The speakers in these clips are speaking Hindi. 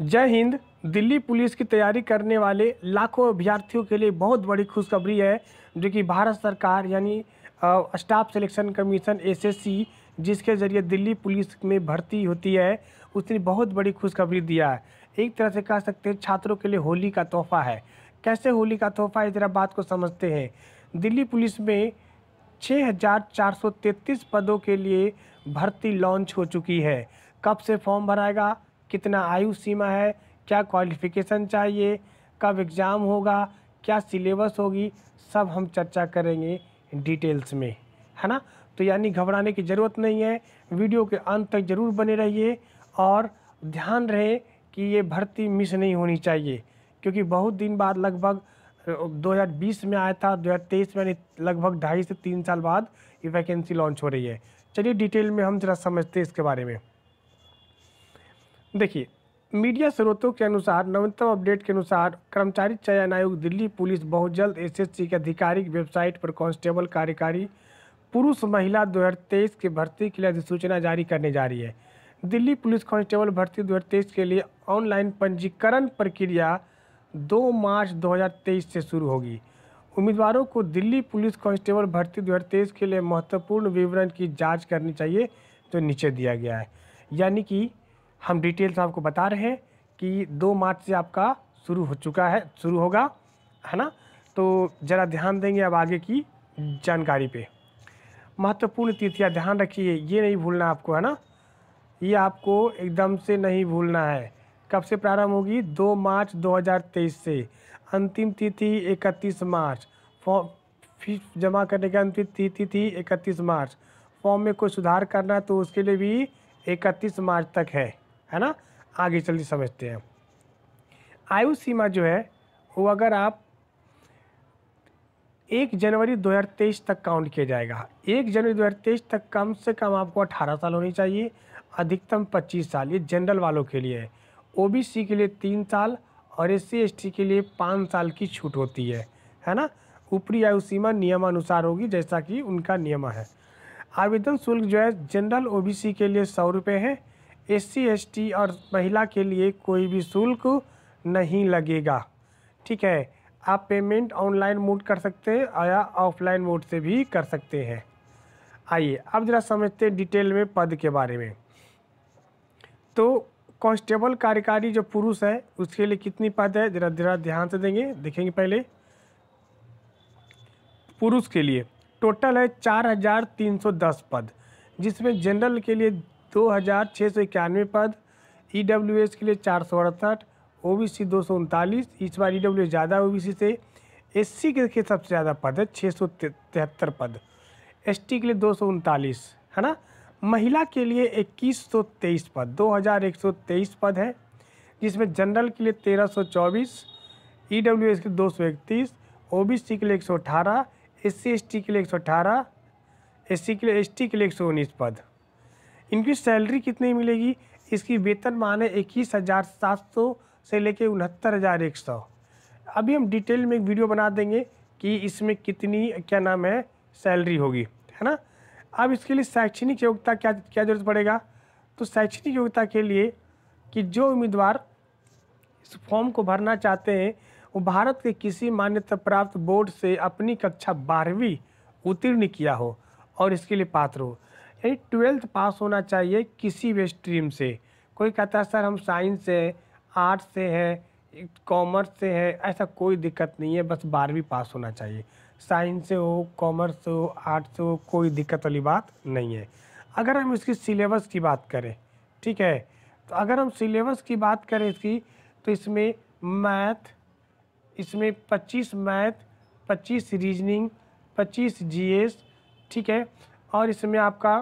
जय हिंद दिल्ली पुलिस की तैयारी करने वाले लाखों अभ्यर्थियों के लिए बहुत बड़ी खुशखबरी है जो कि भारत सरकार यानी स्टाफ सिलेक्शन कमीशन एसएससी जिसके ज़रिए दिल्ली पुलिस में भर्ती होती है उसने बहुत बड़ी खुशखबरी दिया है एक तरह से कह सकते हैं छात्रों के लिए होली का तोहफा है कैसे होली का तोहफा है ज़रा बात को समझते हैं दिल्ली पुलिस में छः पदों के लिए भर्ती लॉन्च हो चुकी है कब से फॉर्म भराएगा कितना आयु सीमा है क्या क्वालिफिकेशन चाहिए कब एग्ज़ाम होगा क्या सिलेबस होगी सब हम चर्चा करेंगे डिटेल्स में है ना तो यानी घबराने की ज़रूरत नहीं है वीडियो के अंत तक ज़रूर बने रहिए और ध्यान रहे कि ये भर्ती मिस नहीं होनी चाहिए क्योंकि बहुत दिन बाद लगभग 2020 में आया था 2023 में लगभग ढाई से तीन साल बाद ये वैकेंसी लॉन्च हो रही है चलिए डिटेल में हम जरा समझते हैं इसके बारे में देखिए मीडिया स्रोतों के अनुसार नवीनतम अपडेट के अनुसार कर्मचारी चयन आयोग दिल्ली पुलिस बहुत जल्द एसएससी के आधिकारिक वेबसाइट पर कांस्टेबल कार्यकारी पुरुष महिला 2023 की भर्ती के लिए अधिसूचना जारी करने जा रही है दिल्ली पुलिस कांस्टेबल भर्ती 2023 के लिए ऑनलाइन पंजीकरण प्रक्रिया 2 मार्च 2023 से शुरू होगी उम्मीदवारों को दिल्ली पुलिस कांस्टेबल भर्ती 2023 के लिए महत्वपूर्ण विवरण की जाँच करनी चाहिए जो नीचे दिया गया है यानी कि हम डिटेल्स आपको बता रहे हैं कि दो मार्च से आपका शुरू हो चुका है शुरू होगा है ना तो ज़रा ध्यान देंगे अब आगे की जानकारी पे महत्वपूर्ण तिथियाँ ध्यान रखिए ये नहीं भूलना आपको है ना ये आपको एकदम से नहीं भूलना है कब से प्रारंभ होगी दो मार्च 2023 से अंतिम तिथि इकतीस मार्च फॉर्म फीस जमा करने की अंतिम तिथि थी इकतीस मार्च फॉर्म में कोई सुधार करना है तो उसके लिए भी इकतीस मार्च तक है है ना आगे चलते समझते हैं आयु सीमा जो है वो अगर आप एक जनवरी 2023 तक काउंट किया जाएगा एक जनवरी 2023 तक कम से कम आपको 18 साल होनी चाहिए अधिकतम 25 साल ये जनरल वालों के लिए है ओबीसी के लिए तीन साल और एस सी के लिए पाँच साल की छूट होती है है ना ऊपरी आयु सीमा नियमानुसार होगी जैसा कि उनका नियम है आवेदन शुल्क जो है जनरल ओबीसी के लिए सौ रुपये है एस सी और महिला के लिए कोई भी शुल्क नहीं लगेगा ठीक है आप पेमेंट ऑनलाइन मोड कर सकते हैं या ऑफलाइन मोड से भी कर सकते हैं आइए अब जरा समझते हैं डिटेल में पद के बारे में तो कांस्टेबल कार्यकारी जो पुरुष है उसके लिए कितनी पद है जरा जरा ध्यान से देंगे देखेंगे पहले पुरुष के लिए टोटल है चार हज़ार तीन सौ दस पद जिसमें जनरल के लिए दो हज़ार छः सौ इक्यानवे पद ई डब्ल्यू एस के लिए चार सौ अड़सठ ओ बी सी दो सौ उनतालीस इस बार ई e डब्ल्यू ज़्यादा ओ बी सी से एस सी के लिए सबसे ज़्यादा पद है छः सौ तिहत्तर पद एस टी के लिए दो सौ उनतालीस है ना महिला के लिए इक्कीस सौ तेईस पद दो हज़ार एक सौ तेईस पद है जिसमें जनरल के लिए तेरह सौ चौबीस ई डब्ल्यू एस के लिए दो सौ इकतीस ओ बी सी के लिए एक सौ अठारह एस सी एस टी के लिए एक सौ अठारह एस सी के लिए एस टी के लिए एक सौ उन्नीस पद इनकी सैलरी कितनी मिलेगी इसकी वेतन मान है इक्कीस हज़ार सात सौ से लेके उनहत्तर हज़ार एक सौ अभी हम डिटेल में एक वीडियो बना देंगे कि इसमें कितनी क्या नाम है सैलरी होगी है ना अब इसके लिए शैक्षणिक योग्यता क्या क्या जरूरत पड़ेगा तो शैक्षणिक योग्यता के लिए कि जो उम्मीदवार इस फॉर्म को भरना चाहते हैं वो भारत के किसी मान्यता प्राप्त बोर्ड से अपनी कक्षा बारहवीं उत्तीर्ण किया हो और इसके लिए पात्र हो यानी ट्वेल्थ पास होना चाहिए किसी भी स्ट्रीम से कोई कहता है सर हम साइंस से आर्ट से है कॉमर्स से है ऐसा कोई दिक्कत नहीं है बस बारहवीं पास होना चाहिए साइंस से हो कॉमर्स से हो आर्ट से हो कोई दिक्कत वाली बात नहीं है अगर हम इसकी सिलेबस की बात करें ठीक है तो अगर हम सिलेबस की बात करें इसकी तो इसमें मैथ इसमें 25 मैथ 25 रीजनिंग 25 जीएस ठीक है और इसमें आपका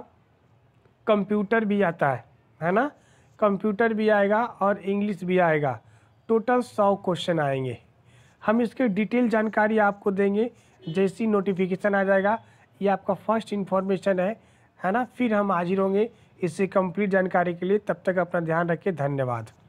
कंप्यूटर भी आता है है ना कंप्यूटर भी आएगा और इंग्लिश भी आएगा टोटल सौ क्वेश्चन आएंगे हम इसके डिटेल जानकारी आपको देंगे जैसी नोटिफिकेशन आ जाएगा ये आपका फर्स्ट इन्फॉर्मेशन है है ना फिर हम हाजिर होंगे इससे कंप्लीट जानकारी के लिए तब तक अपना ध्यान रखिए धन्यवाद